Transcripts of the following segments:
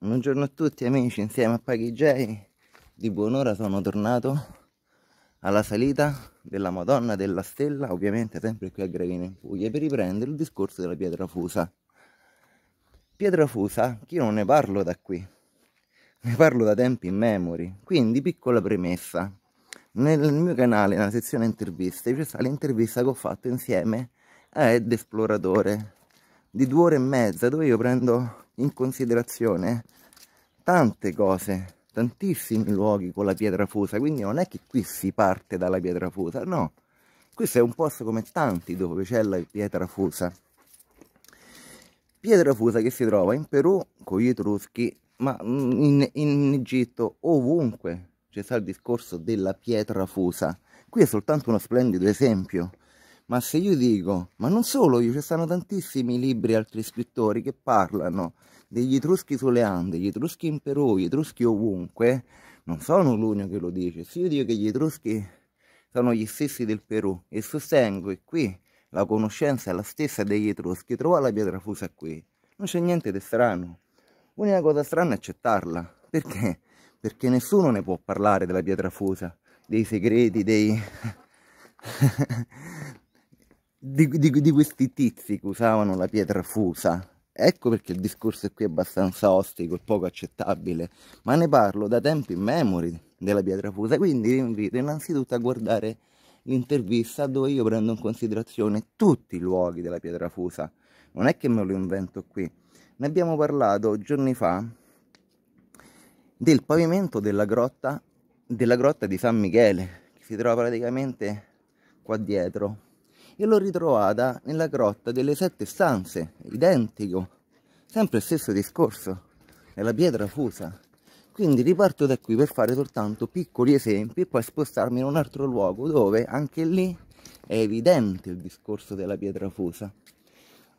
Buongiorno a tutti amici, insieme a Paghi J di buon'ora sono tornato alla salita della Madonna della Stella, ovviamente sempre qui a Gravina in Puglia, per riprendere il discorso della pietra fusa. Pietra fusa, che io non ne parlo da qui, ne parlo da tempi in immemori, quindi piccola premessa. Nel mio canale, nella sezione interviste, c'è stata l'intervista che ho fatto insieme a Ed Esploratore, di due ore e mezza dove io prendo in considerazione tante cose, tantissimi luoghi con la pietra fusa, quindi non è che qui si parte dalla pietra fusa, no. Questo è un posto come tanti dove c'è la pietra fusa. Pietra fusa che si trova in Perù con gli etruschi, ma in, in Egitto ovunque c'è stato il discorso della pietra fusa. Qui è soltanto uno splendido esempio ma se io dico, ma non solo io, ci stanno tantissimi libri e altri scrittori che parlano degli etruschi sulle Ande, gli etruschi in Perù, gli etruschi ovunque, non sono l'unico che lo dice. Se io dico che gli etruschi sono gli stessi del Perù e sostengo che qui la conoscenza è la stessa degli etruschi, trovare la pietra fusa qui, non c'è niente di strano. L'unica cosa strana è accettarla. Perché? Perché nessuno ne può parlare della pietra fusa, dei segreti, dei... di, di, di questi tizi che usavano la pietra fusa. Ecco perché il discorso è qui abbastanza ostico e poco accettabile, ma ne parlo da tempi in immemori della pietra fusa, quindi vi invito innanzitutto a guardare l'intervista dove io prendo in considerazione tutti i luoghi della pietra fusa, non è che me lo invento qui. Ne abbiamo parlato giorni fa del pavimento della grotta, della grotta di San Michele, che si trova praticamente qua dietro, e l'ho ritrovata nella grotta delle sette stanze, identico, sempre stesso discorso, nella pietra fusa. Quindi riparto da qui per fare soltanto piccoli esempi e poi spostarmi in un altro luogo dove anche lì è evidente il discorso della pietra fusa.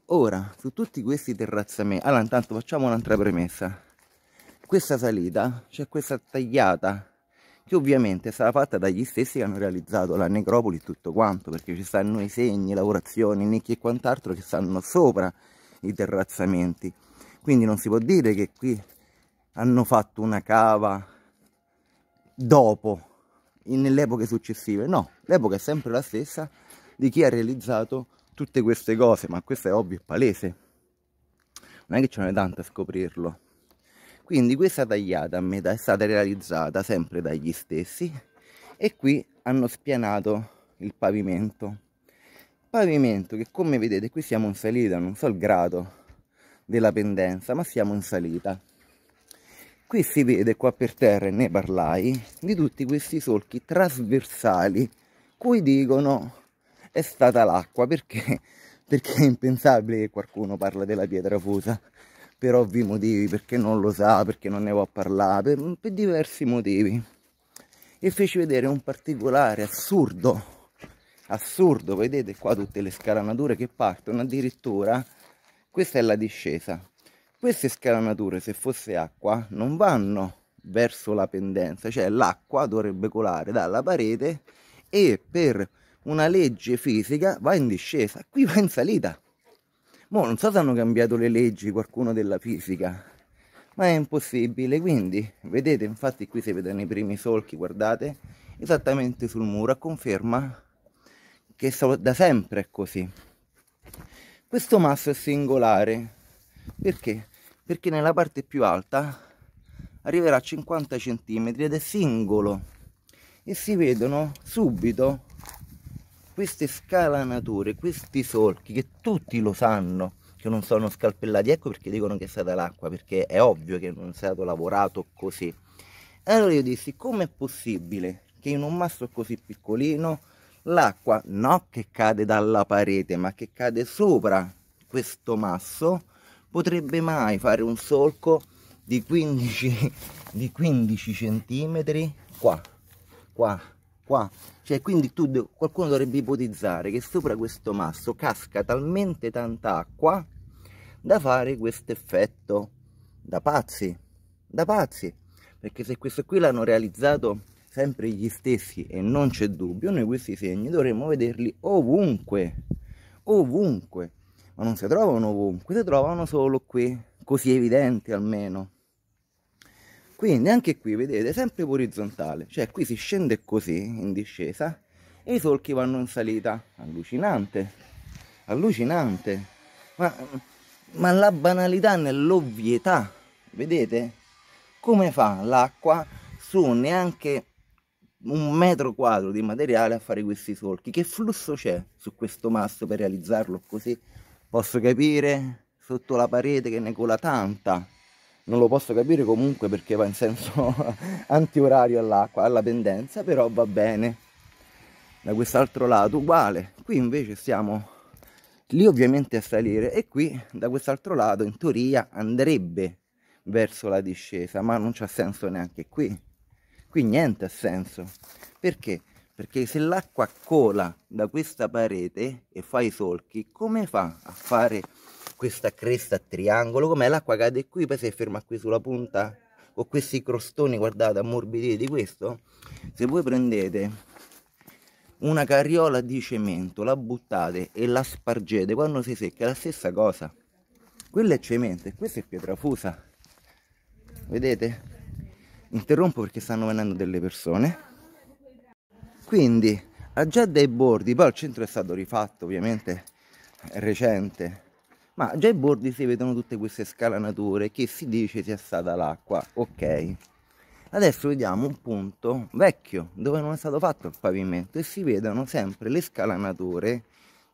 Ora, su tutti questi terrazzamenti, allora intanto facciamo un'altra premessa. Questa salita, c'è cioè questa tagliata che ovviamente sarà fatta dagli stessi che hanno realizzato la necropoli e tutto quanto, perché ci stanno i segni, lavorazioni, nicchie e quant'altro che stanno sopra i terrazzamenti. Quindi non si può dire che qui hanno fatto una cava dopo, nelle epoche successive. No, l'epoca è sempre la stessa di chi ha realizzato tutte queste cose, ma questo è ovvio e palese. Non è che ce n'è tanto a scoprirlo quindi questa tagliata a metà è stata realizzata sempre dagli stessi e qui hanno spianato il pavimento pavimento che come vedete qui siamo in salita non so il grado della pendenza ma siamo in salita qui si vede qua per terra e ne parlai di tutti questi solchi trasversali cui dicono è stata l'acqua perché perché è impensabile che qualcuno parla della pietra fusa per ovvi motivi, perché non lo sa, perché non ne può parlare, per, per diversi motivi. E feci vedere un particolare assurdo assurdo, vedete qua tutte le scaramature che partono, addirittura questa è la discesa. Queste scaramature, se fosse acqua, non vanno verso la pendenza, cioè l'acqua dovrebbe colare dalla parete e per una legge fisica va in discesa, qui va in salita. Mo non so se hanno cambiato le leggi qualcuno della fisica, ma è impossibile. Quindi, vedete, infatti qui si vedono i primi solchi, guardate, esattamente sul muro, a conferma che so, da sempre è così. Questo masso è singolare, perché? Perché nella parte più alta arriverà a 50 cm ed è singolo e si vedono subito queste scalanature, questi solchi che tutti lo sanno che non sono scalpellati, ecco perché dicono che è stata l'acqua, perché è ovvio che non è stato lavorato così. Allora io dissi, com'è possibile che in un masso così piccolino l'acqua, no che cade dalla parete, ma che cade sopra questo masso, potrebbe mai fare un solco di 15, di 15 centimetri qua, qua, qua cioè quindi tu qualcuno dovrebbe ipotizzare che sopra questo masso casca talmente tanta acqua da fare questo effetto da pazzi da pazzi perché se questo qui l'hanno realizzato sempre gli stessi e non c'è dubbio noi questi segni dovremmo vederli ovunque ovunque ma non si trovano ovunque si trovano solo qui così evidenti almeno quindi anche qui vedete sempre orizzontale, cioè qui si scende così in discesa e i solchi vanno in salita. Allucinante, allucinante, ma, ma la banalità nell'ovvietà, vedete? Come fa l'acqua su neanche un metro quadro di materiale a fare questi solchi? Che flusso c'è su questo masso per realizzarlo così? Posso capire sotto la parete che ne cola tanta, non lo posso capire comunque perché va in senso antiorario all'acqua, alla pendenza, però va bene. Da quest'altro lato uguale, qui invece siamo lì ovviamente a salire e qui da quest'altro lato in teoria andrebbe verso la discesa, ma non c'ha senso neanche qui. Qui niente ha senso. Perché? Perché se l'acqua cola da questa parete e fa i solchi, come fa a fare questa cresta a triangolo, com'è l'acqua cade qui, poi si ferma qui sulla punta, con questi crostoni, guardate, ammorbiditi questo, se voi prendete una carriola di cemento, la buttate e la spargete, quando si secca è la stessa cosa, quella è cemento e questa è pietra fusa, vedete? Interrompo perché stanno venendo delle persone, quindi ha già dei bordi, poi al centro è stato rifatto ovviamente, recente, ma già ai bordi si vedono tutte queste scalanature che si dice sia stata l'acqua, ok. Adesso vediamo un punto vecchio dove non è stato fatto il pavimento e si vedono sempre le scalanature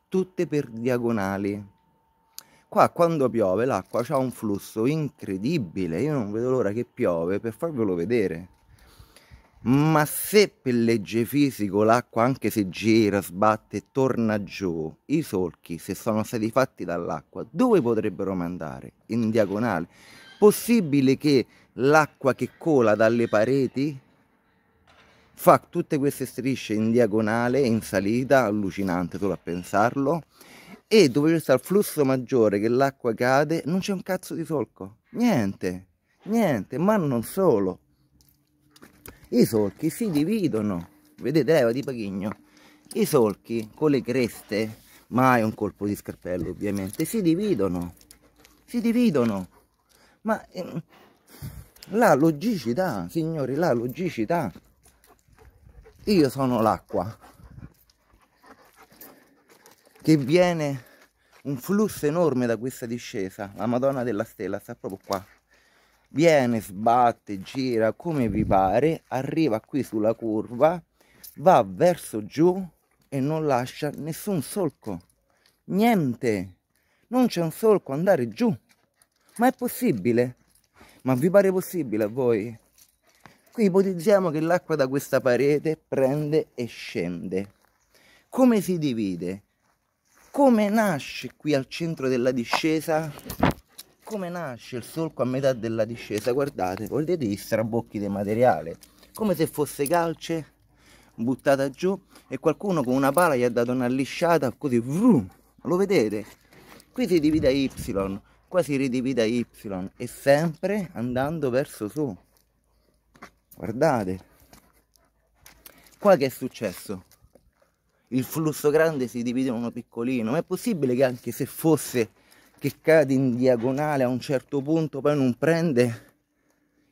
tutte per diagonali. Qua quando piove l'acqua ha un flusso incredibile, io non vedo l'ora che piove per farvelo vedere ma se per legge fisico l'acqua anche se gira, sbatte, e torna giù, i solchi, se sono stati fatti dall'acqua, dove potrebbero mandare? In diagonale. Possibile che l'acqua che cola dalle pareti fa tutte queste strisce in diagonale, in salita, allucinante solo a pensarlo, e dove c'è il flusso maggiore che l'acqua cade, non c'è un cazzo di solco. Niente, niente, ma non solo, i solchi si dividono vedete leva di paghigno i solchi con le creste mai un colpo di scarpello ovviamente si dividono si dividono ma ehm, la logicità signori la logicità io sono l'acqua che viene un flusso enorme da questa discesa la madonna della stella sta proprio qua viene, sbatte, gira come vi pare, arriva qui sulla curva, va verso giù e non lascia nessun solco. Niente, non c'è un solco andare giù. Ma è possibile? Ma vi pare possibile a voi? Qui ipotizziamo che l'acqua da questa parete prende e scende. Come si divide? Come nasce qui al centro della discesa come nasce il solco a metà della discesa guardate vedete gli strabocchi del materiale come se fosse calce buttata giù e qualcuno con una pala gli ha dato una lisciata così vrum, lo vedete? qui si divide a y qua si ridivide a y e sempre andando verso su guardate qua che è successo? il flusso grande si divide in uno piccolino ma è possibile che anche se fosse che cade in diagonale a un certo punto, poi non prende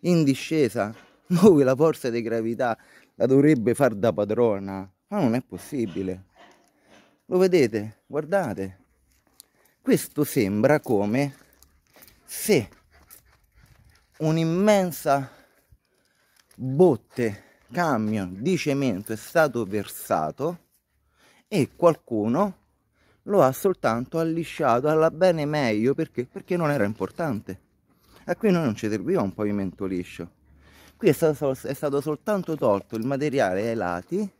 in discesa. dove la forza di gravità la dovrebbe far da padrona, ma non è possibile. Lo vedete? Guardate. Questo sembra come se un'immensa botte, camion di cemento è stato versato e qualcuno lo ha soltanto allisciato alla bene meglio perché? perché non era importante. E qui noi non ci serviva un pavimento liscio. Qui è stato, è stato soltanto tolto il materiale ai lati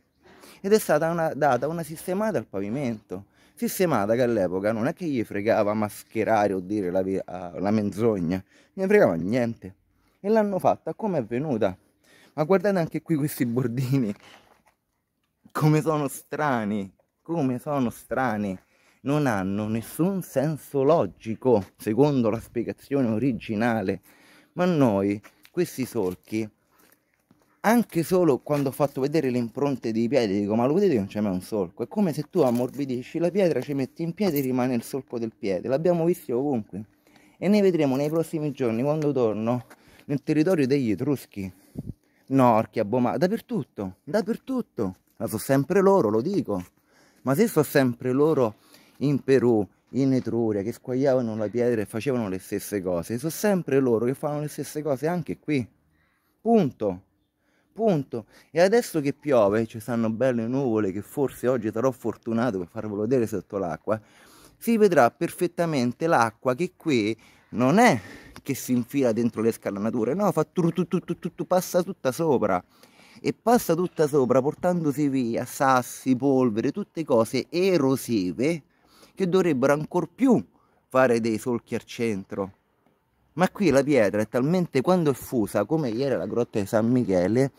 ed è stata una, data una sistemata al pavimento. Sistemata che all'epoca non è che gli fregava mascherare o dire la, la menzogna, gli fregava niente. E l'hanno fatta come è venuta. Ma guardate anche qui questi bordini, come sono strani, come sono strani non hanno nessun senso logico, secondo la spiegazione originale. Ma noi, questi solchi, anche solo quando ho fatto vedere le impronte dei piedi, dico ma lo vedete che non c'è mai un solco? È come se tu ammorbidisci la pietra, ci metti in piedi e rimane il solco del piede. L'abbiamo visto ovunque. E ne vedremo nei prossimi giorni quando torno nel territorio degli Etruschi. Norchia, Bomà, dappertutto, dappertutto. Ma sono sempre loro, lo dico. Ma se sono sempre loro in Perù, in Etruria, che squagliavano la pietra e facevano le stesse cose. Sono sempre loro che fanno le stesse cose anche qui. Punto. Punto. E adesso che piove, ci stanno belle nuvole che forse oggi sarò fortunato per farvelo vedere sotto l'acqua, si vedrà perfettamente l'acqua che qui non è che si infila dentro le scalanature, no, fa tu, tu, tu, tu, tu, passa tutta sopra e passa tutta sopra portandosi via sassi, polvere, tutte cose erosive che dovrebbero ancor più fare dei solchi al centro. Ma qui la pietra è talmente quando è fusa, come ieri la grotta di San Michele,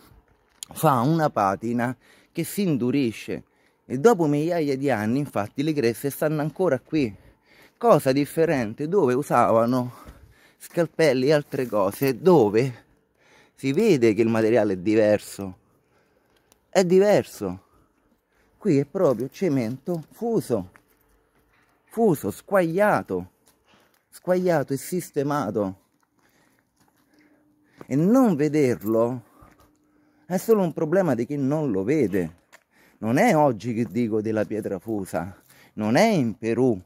fa una patina che si indurisce. E dopo migliaia di anni, infatti, le creste stanno ancora qui. Cosa differente dove usavano scalpelli e altre cose, dove si vede che il materiale è diverso. È diverso. Qui è proprio cemento fuso confuso, squagliato, squagliato e sistemato. E non vederlo è solo un problema di chi non lo vede. Non è oggi che dico della pietra fusa, non è in Perù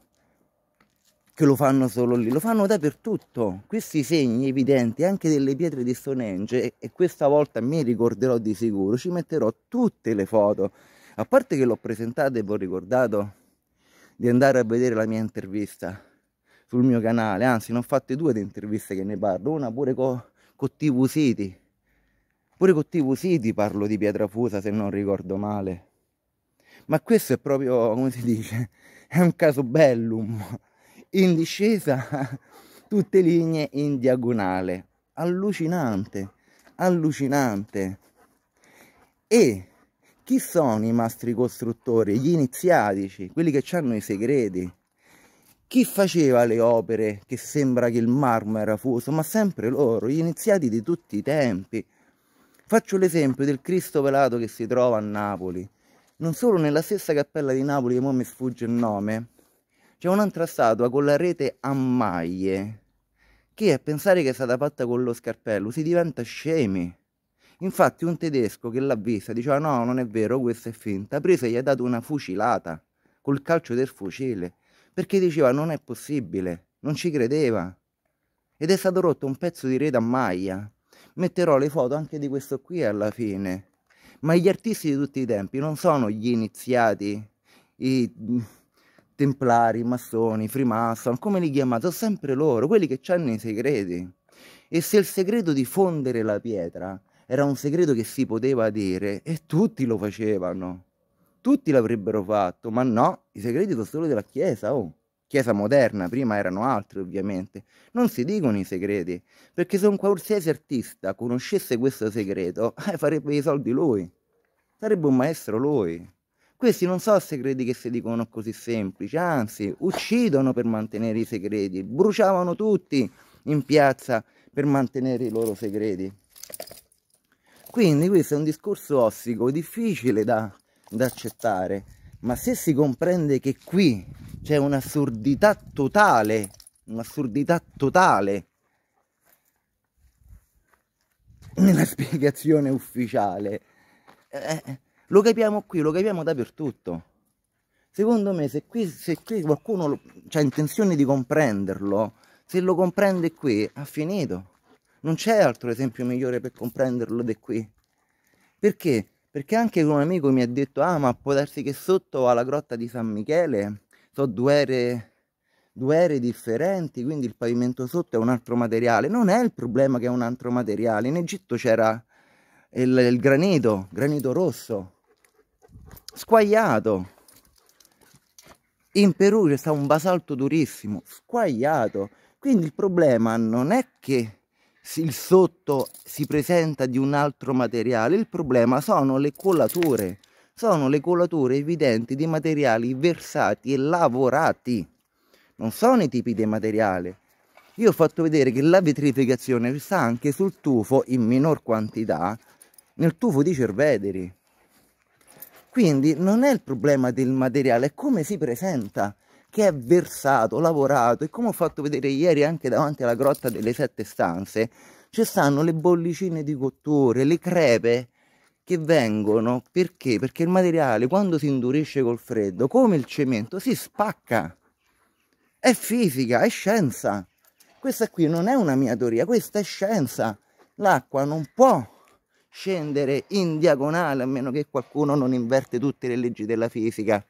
che lo fanno solo lì, lo fanno dappertutto. Questi segni evidenti anche delle pietre di Stonehenge, e questa volta mi ricorderò di sicuro, ci metterò tutte le foto. A parte che l'ho presentata e vi ho ricordato di andare a vedere la mia intervista sul mio canale, anzi ne ho fatte due di interviste che ne parlo, una pure con co TV City, pure con TV City parlo di Pietra Fusa se non ricordo male, ma questo è proprio, come si dice, è un caso bellum, in discesa tutte linee in diagonale, allucinante, allucinante, e chi sono i mastri costruttori, gli iniziatici, quelli che hanno i segreti? Chi faceva le opere che sembra che il marmo era fuso? Ma sempre loro, gli iniziati di tutti i tempi. Faccio l'esempio del Cristo velato che si trova a Napoli. Non solo nella stessa cappella di Napoli, che ora mi sfugge il nome, c'è un'altra statua con la rete a maglie, che a pensare che è stata fatta con lo scarpello si diventa scemi. Infatti un tedesco che l'ha vista diceva no, non è vero, questa è finta, presa gli ha dato una fucilata col calcio del fucile, perché diceva non è possibile, non ci credeva. Ed è stato rotto un pezzo di rete a maglia. Metterò le foto anche di questo qui alla fine. Ma gli artisti di tutti i tempi non sono gli iniziati, i mm, templari, i massoni, i freemason, come li chiamate, sono sempre loro, quelli che hanno i segreti. E se il segreto di fondere la pietra era un segreto che si poteva dire e tutti lo facevano. Tutti l'avrebbero fatto, ma no, i segreti sono solo della Chiesa, oh. Chiesa moderna, prima erano altri ovviamente. Non si dicono i segreti, perché se un qualsiasi artista conoscesse questo segreto, eh, farebbe i soldi lui. Sarebbe un maestro lui. Questi non sono segreti che si dicono così semplici, anzi, uccidono per mantenere i segreti, bruciavano tutti in piazza per mantenere i loro segreti. Quindi questo è un discorso ossico, difficile da, da accettare, ma se si comprende che qui c'è un'assurdità totale, un'assurdità totale nella spiegazione ufficiale, eh, lo capiamo qui, lo capiamo dappertutto. Secondo me se qui, se qui qualcuno ha intenzione di comprenderlo, se lo comprende qui, ha finito. Non c'è altro esempio migliore per comprenderlo di qui. Perché? Perché anche un amico mi ha detto, ah ma può darsi che sotto alla grotta di San Michele so due ere, due ere differenti, quindi il pavimento sotto è un altro materiale. Non è il problema che è un altro materiale. In Egitto c'era il, il granito, granito rosso, squagliato. In Perù c'è stato un basalto durissimo, squagliato. Quindi il problema non è che il sotto si presenta di un altro materiale, il problema sono le collature, sono le collature evidenti di materiali versati e lavorati, non sono i tipi di materiale. Io ho fatto vedere che la vetrificazione sta anche sul tufo in minor quantità, nel tufo di cervederi. Quindi non è il problema del materiale, è come si presenta che è versato, lavorato e come ho fatto vedere ieri anche davanti alla grotta delle sette stanze, ci stanno le bollicine di cotture, le crepe che vengono perché? Perché il materiale quando si indurisce col freddo, come il cemento, si spacca. È fisica, è scienza. Questa qui non è una mia teoria, questa è scienza. L'acqua non può scendere in diagonale a meno che qualcuno non inverte tutte le leggi della fisica.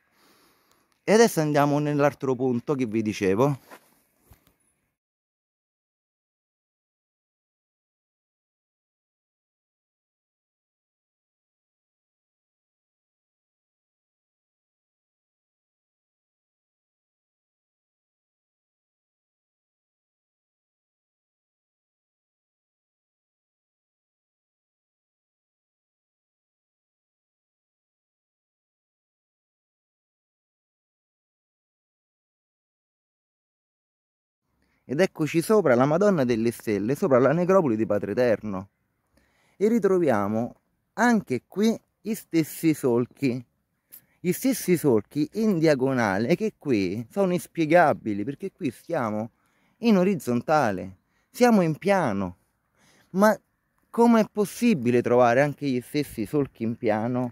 E adesso andiamo nell'altro punto che vi dicevo. ed eccoci sopra la Madonna delle Stelle, sopra la necropoli di Padre Eterno. E ritroviamo anche qui gli stessi solchi, gli stessi solchi in diagonale che qui sono inspiegabili perché qui siamo in orizzontale, siamo in piano, ma com'è possibile trovare anche gli stessi solchi in piano?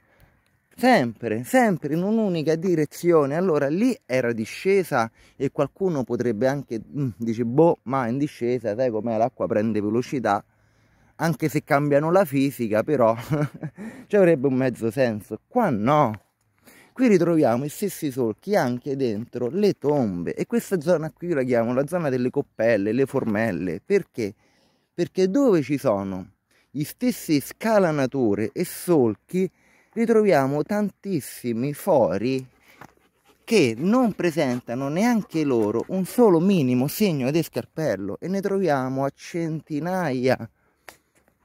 sempre, sempre in un'unica direzione. Allora lì era discesa e qualcuno potrebbe anche mm, dire, boh, ma in discesa, sai com'è, l'acqua prende velocità, anche se cambiano la fisica, però ci avrebbe un mezzo senso. Qua no. Qui ritroviamo i stessi solchi anche dentro le tombe e questa zona qui la chiamo la zona delle coppelle, le formelle, perché? Perché dove ci sono gli stessi scalanature e solchi ritroviamo tantissimi fori che non presentano neanche loro un solo minimo segno di scarpello e ne troviamo a centinaia.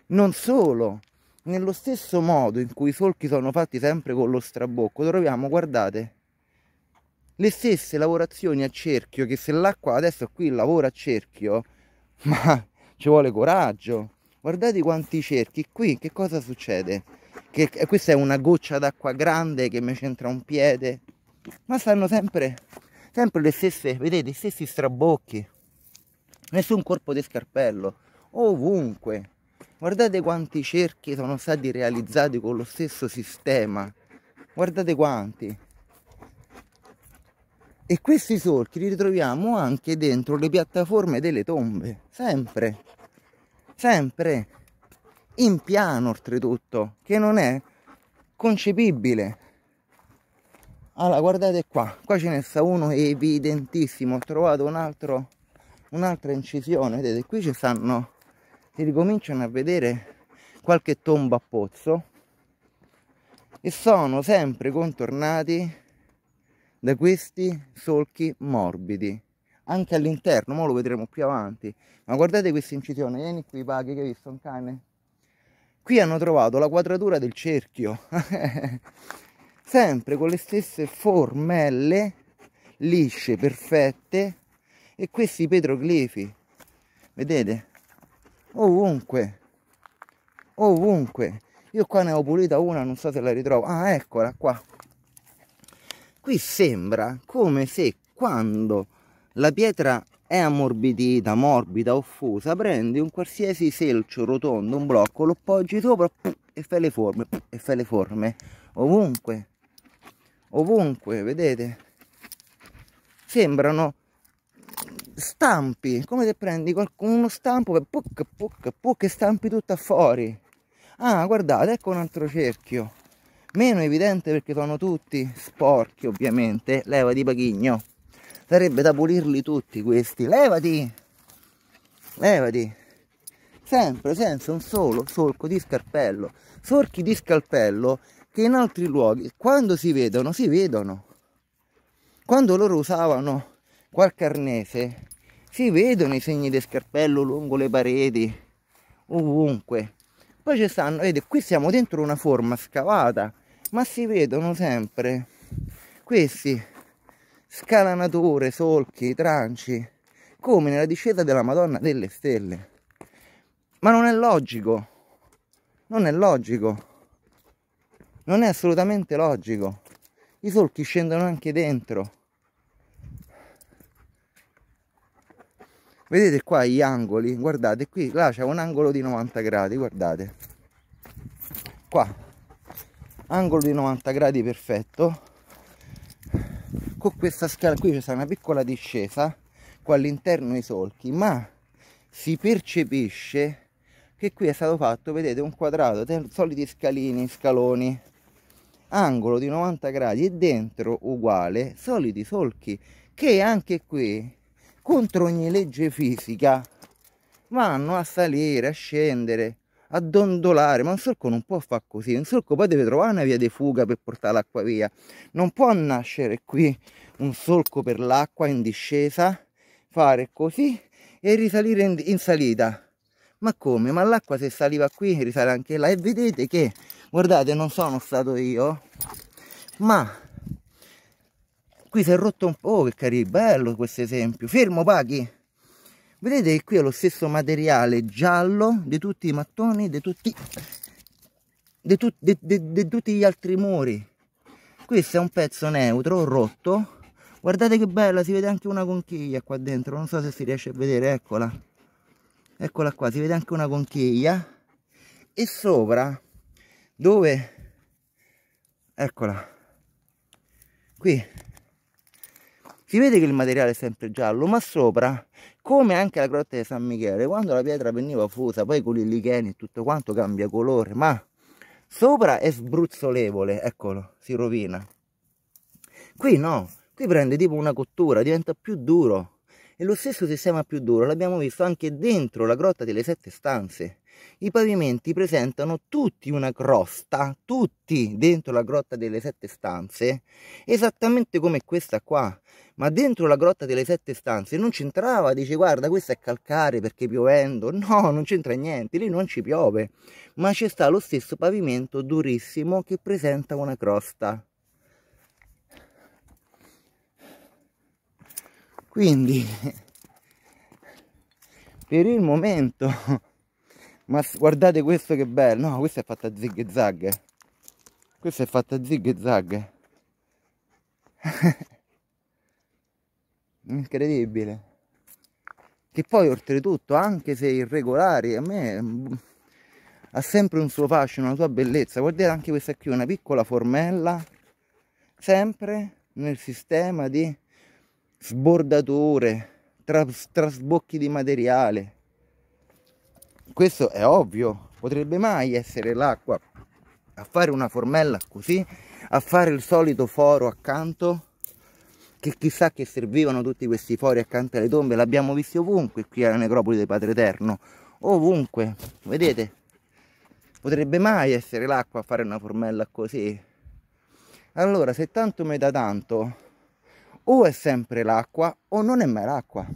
Non solo, nello stesso modo in cui i solchi sono fatti sempre con lo strabocco, troviamo, guardate, le stesse lavorazioni a cerchio che se l'acqua adesso qui lavora a cerchio, ma ci vuole coraggio. Guardate quanti cerchi qui, che cosa succede? che questa è una goccia d'acqua grande che mi c'entra un piede ma stanno sempre sempre le stesse vedete i stessi strabocchi nessun corpo di scarpello ovunque guardate quanti cerchi sono stati realizzati con lo stesso sistema guardate quanti e questi solchi li ritroviamo anche dentro le piattaforme delle tombe sempre sempre in piano oltretutto, che non è concepibile. Allora, guardate qua, qua ce n'è sta uno evidentissimo, ho trovato un altro, un'altra incisione, vedete, qui ci stanno, si ricominciano a vedere qualche tomba a pozzo e sono sempre contornati da questi solchi morbidi, anche all'interno, ma lo vedremo più avanti, ma guardate questa incisione, vieni qui Paghi che hai visto un cane? Qui hanno trovato la quadratura del cerchio, sempre con le stesse formelle lisce, perfette, e questi petroglifi, vedete, ovunque, ovunque. Io qua ne ho pulita una, non so se la ritrovo. Ah, eccola qua. Qui sembra come se quando la pietra è ammorbidita, morbida, offusa, prendi un qualsiasi selcio rotondo, un blocco, lo poggi sopra e fai le forme, e fai le forme, ovunque, ovunque, vedete? Sembrano stampi, come se prendi uno stampo e puc, puc, puc, e stampi tutta fuori. Ah, guardate, ecco un altro cerchio, meno evidente perché sono tutti sporchi ovviamente, leva di paghigno. Sarebbe da pulirli tutti questi. Levati! Levati! Sempre senza un solo solco di scarpello. Solchi di scalpello che in altri luoghi, quando si vedono, si vedono. Quando loro usavano qualche arnese, si vedono i segni di scarpello lungo le pareti, ovunque. Poi ci stanno, vedete, qui siamo dentro una forma scavata, ma si vedono sempre questi scalanature, solchi, tranci, come nella discesa della Madonna delle Stelle. Ma non è logico, non è logico, non è assolutamente logico. I solchi scendono anche dentro. Vedete qua gli angoli, guardate qui, là c'è un angolo di 90 gradi, guardate. Qua, angolo di 90 gradi perfetto con questa scala qui c'è stata una piccola discesa qua all'interno i solchi ma si percepisce che qui è stato fatto vedete un quadrato soliti scalini scaloni angolo di 90 gradi e dentro uguale soliti solchi che anche qui contro ogni legge fisica vanno a salire a scendere a dondolare, ma un solco non può fare così, un solco poi deve trovare una via di fuga per portare l'acqua via, non può nascere qui un solco per l'acqua in discesa, fare così e risalire in, in salita. Ma come? Ma l'acqua se saliva qui risale anche là e vedete che, guardate, non sono stato io, ma qui si è rotto un po', oh, che carino, bello questo esempio, fermo Paghi! vedete che qui è lo stesso materiale giallo di tutti i mattoni di tutti di, tu, di, di, di tutti gli altri muri questo è un pezzo neutro rotto guardate che bella si vede anche una conchiglia qua dentro non so se si riesce a vedere eccola eccola qua si vede anche una conchiglia e sopra dove eccola qui si vede che il materiale è sempre giallo ma sopra come anche la grotta di San Michele quando la pietra veniva fusa poi con i licheni e tutto quanto cambia colore ma sopra è sbruzzolevole eccolo si rovina qui no qui prende tipo una cottura diventa più duro e lo stesso sistema più duro l'abbiamo visto anche dentro la grotta delle sette stanze. I pavimenti presentano tutti una crosta, tutti dentro la grotta delle sette stanze, esattamente come questa qua ma dentro la grotta delle sette stanze non c'entrava, dice guarda questo è calcare perché piovendo, no non c'entra niente, lì non ci piove, ma c'è sta lo stesso pavimento durissimo che presenta una crosta. Quindi per il momento, ma guardate questo che bello, no questa è fatta a zig zag, questa è fatta a zig e zag incredibile che poi oltretutto anche se irregolari a me mm, ha sempre un suo fascino una sua bellezza guardate anche questa qui una piccola formella sempre nel sistema di sbordature tras trasbocchi di materiale questo è ovvio potrebbe mai essere l'acqua a fare una formella così a fare il solito foro accanto che chissà che servivano tutti questi fori accanto alle tombe, l'abbiamo visto ovunque qui alla necropoli del Padre Eterno, ovunque, vedete? Potrebbe mai essere l'acqua a fare una formella così? Allora, se tanto me da tanto, o è sempre l'acqua o non è mai l'acqua.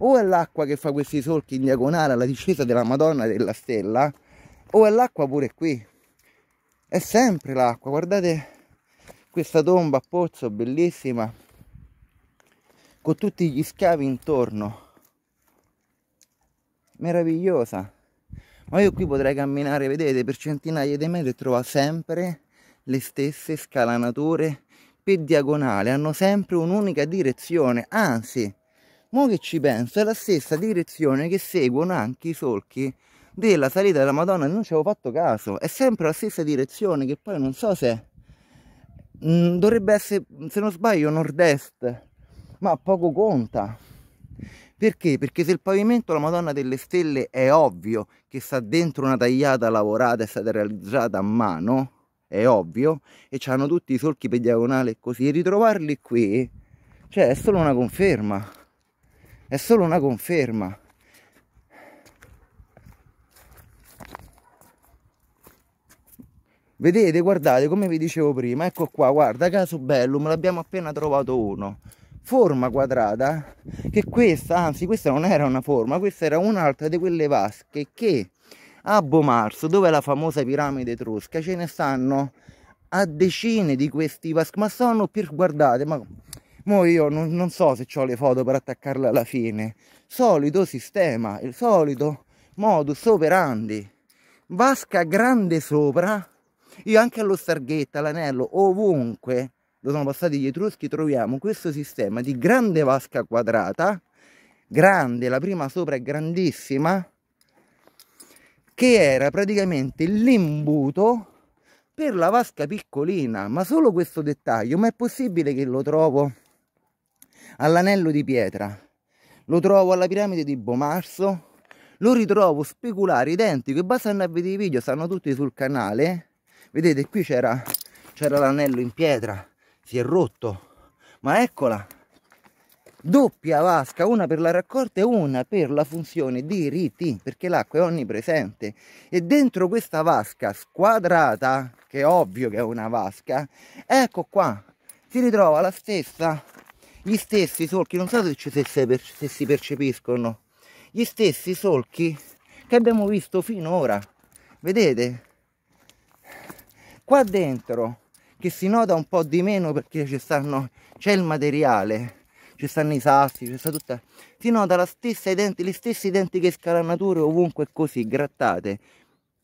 O è l'acqua che fa questi solchi in diagonale alla discesa della Madonna della Stella, o è l'acqua pure qui. È sempre l'acqua, guardate questa tomba a pozzo, bellissima, con tutti gli scavi intorno meravigliosa ma io qui potrei camminare vedete per centinaia di metri e trovare sempre le stesse scalanature per diagonale hanno sempre un'unica direzione anzi mo che ci penso è la stessa direzione che seguono anche i solchi della salita della madonna non ci avevo fatto caso è sempre la stessa direzione che poi non so se mh, mm, dovrebbe essere se non sbaglio nord est ma poco conta. Perché? Perché se il pavimento la Madonna delle Stelle è ovvio che sta dentro una tagliata lavorata, è stata realizzata a mano, è ovvio, e c'hanno tutti i solchi per diagonale così, e ritrovarli qui, cioè è solo una conferma, è solo una conferma. Vedete, guardate, come vi dicevo prima, ecco qua, guarda, caso bello, me l'abbiamo appena trovato uno forma quadrata che questa, anzi questa non era una forma, questa era un'altra di quelle vasche che a Bomarzo, dove è la famosa piramide etrusca, ce ne stanno a decine di questi vaschi, ma sono più guardate, ma io non, non so se ho le foto per attaccarle alla fine, solito sistema, il solito modus operandi, vasca grande sopra, io anche allo Starghetta, l'anello ovunque, sono passati gli Etruschi, troviamo questo sistema di grande vasca quadrata, grande, la prima sopra è grandissima, che era praticamente l'imbuto per la vasca piccolina, ma solo questo dettaglio, ma è possibile che lo trovo all'anello di pietra, lo trovo alla piramide di Bomarso, lo ritrovo speculare, identico, e basta andare a vedere i video, stanno tutti sul canale, vedete qui c'era l'anello in pietra, si è rotto ma eccola doppia vasca una per la raccolta e una per la funzione di riti perché l'acqua è onnipresente e dentro questa vasca squadrata che è ovvio che è una vasca ecco qua si ritrova la stessa gli stessi solchi non so se, se, se si percepiscono gli stessi solchi che abbiamo visto finora vedete qua dentro che si nota un po' di meno perché c'è il materiale, ci stanno i sassi, ci sta tutta... Si nota la stessa identi, le stesse identiche scalanature ovunque così, grattate.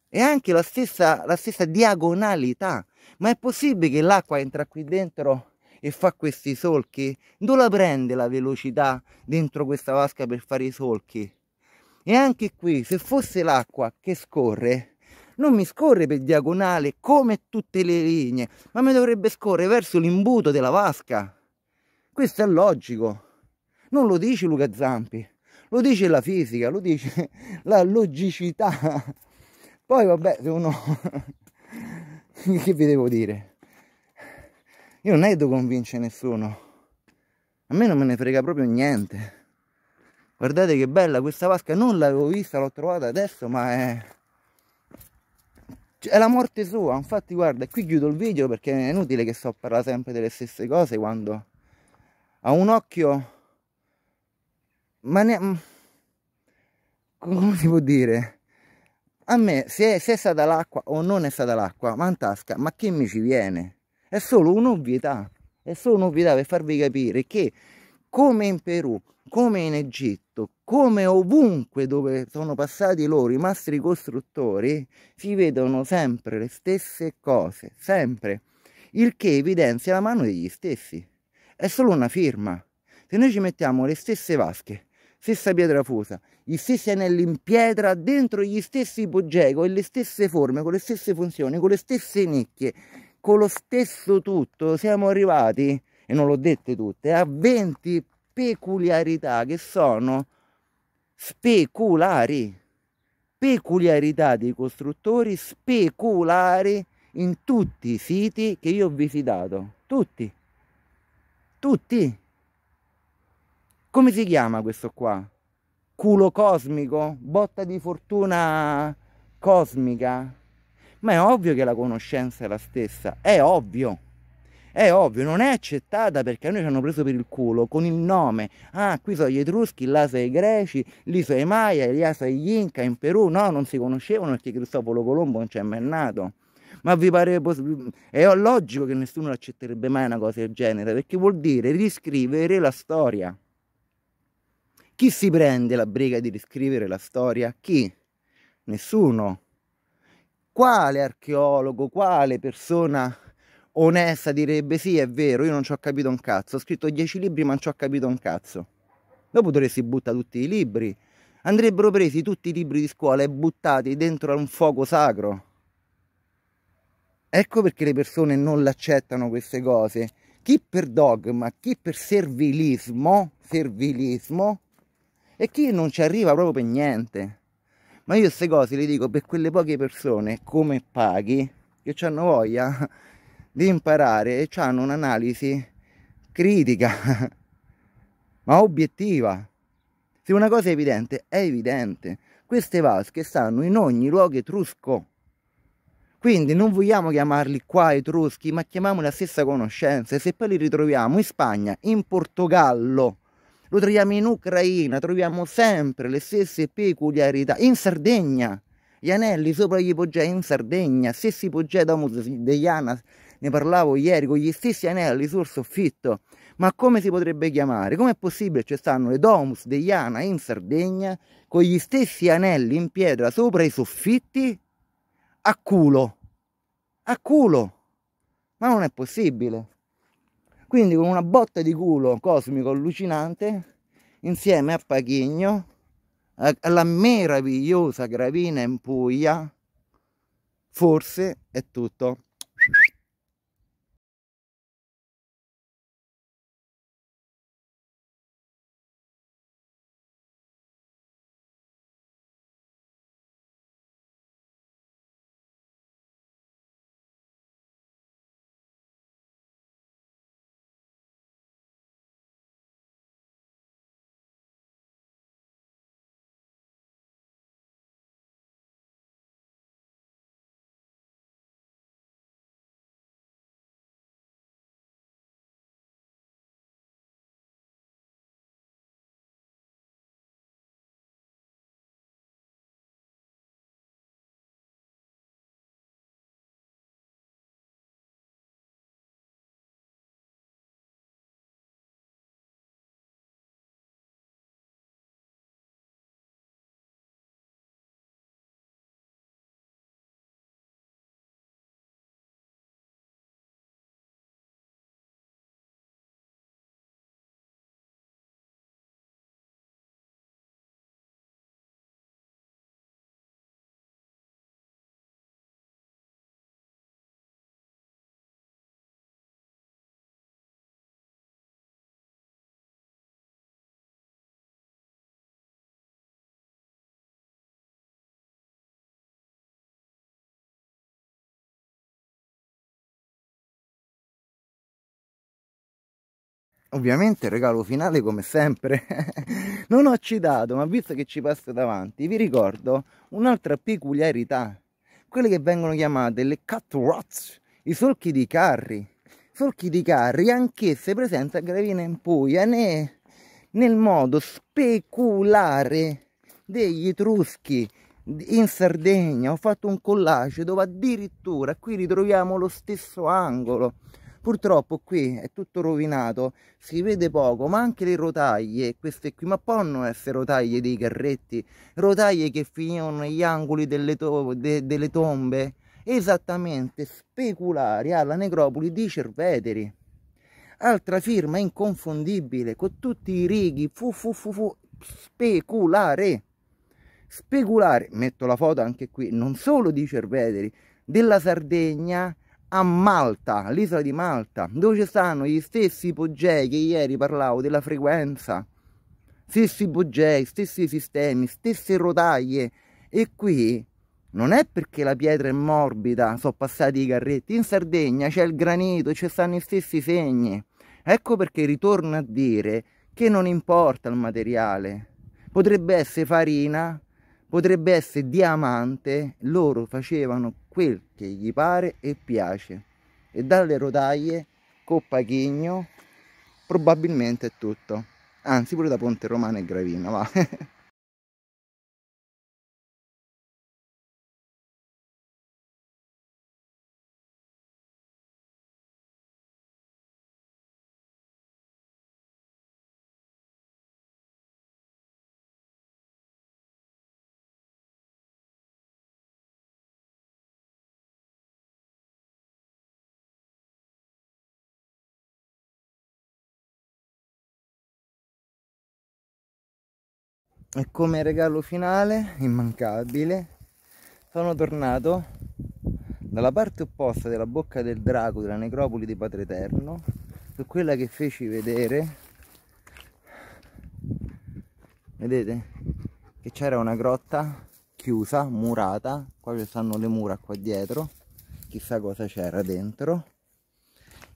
E anche la stessa, la stessa diagonalità. Ma è possibile che l'acqua entra qui dentro e fa questi solchi? Dove la prende la velocità dentro questa vasca per fare i solchi? E anche qui, se fosse l'acqua che scorre, non mi scorre per diagonale come tutte le linee, ma mi dovrebbe scorrere verso l'imbuto della vasca. Questo è logico. Non lo dice Luca Zampi, lo dice la fisica, lo dice la logicità. Poi vabbè, se uno... che vi devo dire? Io non è che devo convincere nessuno. A me non me ne frega proprio niente. Guardate che bella questa vasca, non l'avevo vista, l'ho trovata adesso, ma è cioè, è la morte sua, infatti guarda, qui chiudo il video perché è inutile che sto a parlare sempre delle stesse cose quando ha un occhio, ma ne... come si può dire? A me, se è, se è stata l'acqua o non è stata l'acqua, ma in tasca, ma che mi ci viene? È solo un'ovvietà, è solo un'ovvietà per farvi capire che come in Perù, come in Egitto, come ovunque dove sono passati loro i mastri costruttori, si vedono sempre le stesse cose, sempre, il che evidenzia la mano degli stessi. È solo una firma. Se noi ci mettiamo le stesse vasche, stessa pietra fusa, gli stessi anelli in pietra, dentro gli stessi ipogeo e le stesse forme, con le stesse funzioni, con le stesse nicchie, con lo stesso tutto, siamo arrivati e non l'ho dette tutte, ha 20 peculiarità che sono speculari, peculiarità dei costruttori speculari in tutti i siti che io ho visitato, tutti, tutti. Come si chiama questo qua? Culo cosmico? Botta di fortuna cosmica? Ma è ovvio che la conoscenza è la stessa, è ovvio. È ovvio, non è accettata perché a noi ci hanno preso per il culo con il nome. Ah, qui sono gli Etruschi, là sono i Greci, lì sono i Maya, lì sono gli Inca, in Perù no, non si conoscevano perché Cristoforo Colombo non c'è mai nato. Ma vi pare È logico che nessuno accetterebbe mai una cosa del genere, perché vuol dire riscrivere la storia. Chi si prende la briga di riscrivere la storia? Chi? Nessuno. Quale archeologo, quale persona onesta direbbe sì, è vero, io non ci ho capito un cazzo, ho scritto dieci libri ma non ci ho capito un cazzo. Dopo dovresti buttare tutti i libri. Andrebbero presi tutti i libri di scuola e buttati dentro a un fuoco sacro. Ecco perché le persone non l'accettano queste cose. Chi per dogma, chi per servilismo, servilismo, e chi non ci arriva proprio per niente. Ma io queste cose le dico per quelle poche persone, come paghi, che hanno voglia di imparare e hanno un'analisi critica, ma obiettiva. Se una cosa è evidente, è evidente. Queste vasche stanno in ogni luogo etrusco. Quindi non vogliamo chiamarli qua etruschi, ma chiamiamoli la stessa conoscenza. E se poi li ritroviamo in Spagna, in Portogallo, lo troviamo in Ucraina, troviamo sempre le stesse peculiarità. In Sardegna, gli anelli sopra gli ipogei in Sardegna, stessi ipogei da Musdeiana, ne parlavo ieri, con gli stessi anelli sul soffitto. Ma come si potrebbe chiamare? Com'è possibile? Ci cioè, stanno le domus degli Ana in Sardegna con gli stessi anelli in pietra sopra i soffitti a culo. A culo. Ma non è possibile. Quindi con una botta di culo cosmico allucinante, insieme a Pachigno, alla meravigliosa Gravina in Puglia, forse è tutto. ovviamente il regalo finale come sempre non ho citato ma visto che ci passo davanti vi ricordo un'altra peculiarità quelle che vengono chiamate le cut rots i solchi di carri solchi di carri anch'esse presenti a Gravina in Puglia né nel modo speculare degli Etruschi in Sardegna ho fatto un collage dove addirittura qui ritroviamo lo stesso angolo purtroppo qui è tutto rovinato si vede poco ma anche le rotaie queste qui ma possono essere rotaie dei carretti rotaie che finivano negli angoli delle, to de delle tombe esattamente speculari alla ah, necropoli di Cerveteri altra firma inconfondibile con tutti i righi fu fu fu fu speculare speculare metto la foto anche qui non solo di Cerveteri della Sardegna a Malta, l'isola di Malta, dove ci stanno gli stessi ipogei che ieri parlavo della frequenza, stessi ipogei, stessi sistemi, stesse rotaie. E qui non è perché la pietra è morbida, sono passati i carretti, in Sardegna c'è il granito, ci stanno gli stessi segni. Ecco perché ritorno a dire che non importa il materiale, potrebbe essere farina, potrebbe essere diamante, loro facevano quel che gli pare e piace e dalle rotaie Coppa Chigno probabilmente è tutto anzi pure da Ponte Romana e Gravina va e come regalo finale immancabile sono tornato dalla parte opposta della bocca del drago della necropoli di Padre Eterno su quella che feci vedere vedete che c'era una grotta chiusa murata qua ci stanno le mura qua dietro chissà cosa c'era dentro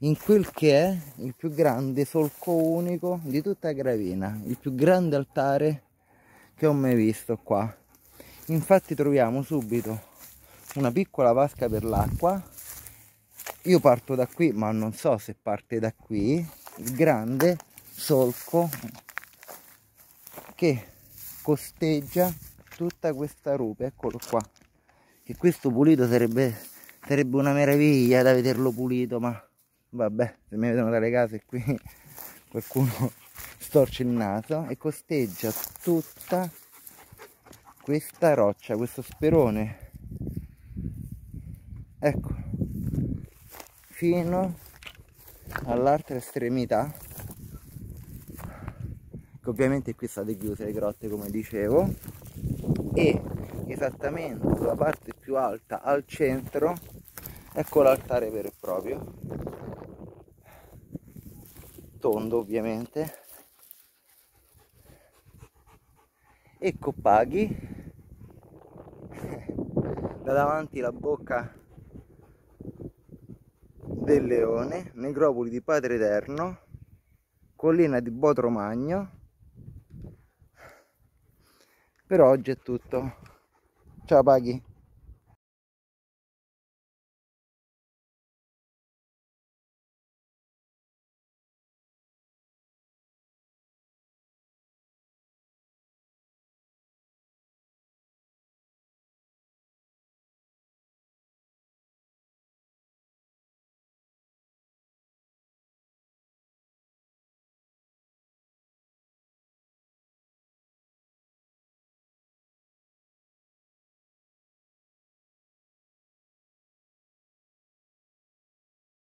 in quel che è il più grande solco unico di tutta Gravina il più grande altare che ho mai visto qua infatti troviamo subito una piccola vasca per l'acqua io parto da qui ma non so se parte da qui il grande solco che costeggia tutta questa rupe eccolo qua che questo pulito sarebbe sarebbe una meraviglia da vederlo pulito ma vabbè se mi vedono dalle case qui qualcuno storce il naso e costeggia tutta questa roccia, questo sperone. Ecco, fino all'altra estremità, ovviamente qui state chiuse le grotte come dicevo, e esattamente sulla parte più alta al centro ecco l'altare vero e proprio tondo ovviamente e Coppaghi da davanti la bocca del leone necropoli di padre eterno collina di Botromagno per oggi è tutto ciao Paghi